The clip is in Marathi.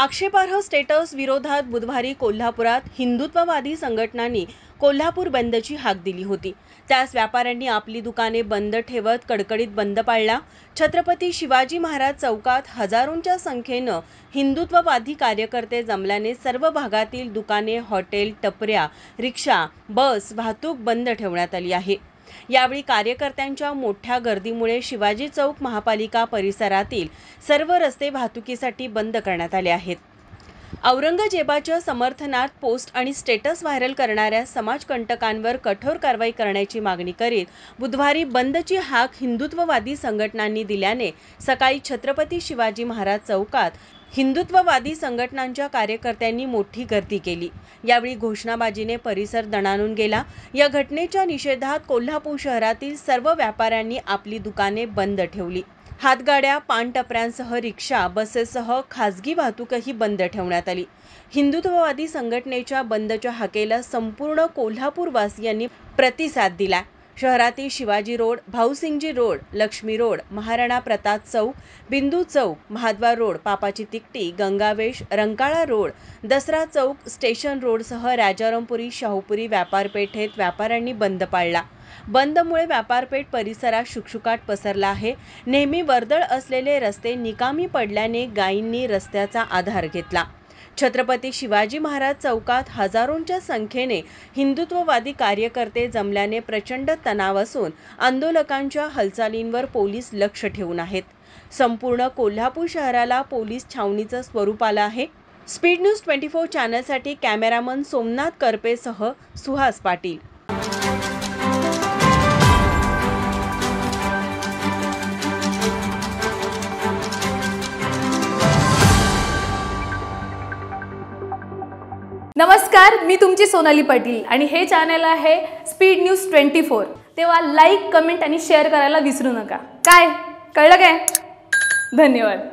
आक्षेपार्ह स्टेटस विरोधात बुधवारी कोल्हापुरात हिंदुत्ववादी संघटनांनी कोल्हापूर बंदची हाक दिली होती त्यास व्यापाऱ्यांनी आपली दुकाने बंद ठेवत कडकडीत बंद पाळला छत्रपती शिवाजी महाराज चौकात हजारोंच्या संख्येनं हिंदुत्ववादी कार्यकर्ते जमल्याने सर्व भागातील दुकाने हॉटेल टपऱ्या रिक्षा बस वाहतूक बंद ठेवण्यात आली आहे यावेळी कार्यकर्त्यांच्या मोठ्या गर्दीमुळे शिवाजी चौक महापालिका परिसरातील सर्व रस्ते वाहतुकीसाठी बंद करण्यात आले आहेत औरंगजेबाच्या समर्थनात पोस्ट आणि स्टेटस व्हायरल करणाऱ्या समाजकंटकांवर कठोर कारवाई करण्याची मागणी करीत बुधवारी बंदची हाक हिंदुत्ववादी संघटनांनी दिल्याने सकाळी छत्रपती शिवाजी महाराज चौकात हिंदुत्ववादी संघटनांच्या कार्यकर्त्यांनी मोठी गर्दी केली यावेळी घोषणाबाजीने परिसर दणाणून गेला या घटनेच्या निषेधात कोल्हापूर शहरातील सर्व व्यापाऱ्यांनी आपली दुकाने बंद ठेवली हातगाड्या पानटपऱ्यांसह रिक्षा बसेससह खाजगी वाहतूकही बंद ठेवण्यात आली हिंदुत्ववादी संघटनेच्या बंदच्या हाकेला संपूर्ण कोल्हापूरवासियांनी प्रतिसाद दिला शहरातील Shivaji road Bhausingji road Laxmi road Maharana Pratap Chowk Bindu Chowk Mahadwar road Papachi Tikti Gangawesh Rankala road Dasara Chowk station रोडसह राजारामपुरी शाहूपुरी व्यापारपेठेत व्यापाऱ्यांनी बंद पाळला बंदमुळे व्यापारपेठ परिसरात शुकशुकाट पसरला आहे नेहमी वर्दळ असलेले रस्ते निकामी पडल्याने गायींनी रस्त्याचा आधार घेतला छत्रपती शिवाजी महाराज चौकात हजारोंच्या संख्येने हिंदुत्ववादी कार्यकर्ते जमल्याने प्रचंड तणाव असून आंदोलकांच्या हालचालींवर पोलीस लक्ष ठेवून आहेत संपूर्ण कोल्हापूर शहराला पोलीस छावणीचं स्वरूप आलं आहे स्पीड न्यूज ट्वेंटी फोर चॅनलसाठी कॅमेरामन सोमनाथ करपेसह सुहास पाटील नमस्कार मी तुमची सोनाली पाटील आणि हे चॅनल आहे स्पीड न्यूज ट्वेंटी फोर तेव्हा लाईक कमेंट आणि शेअर करायला विसरू नका काय कळलं काय धन्यवाद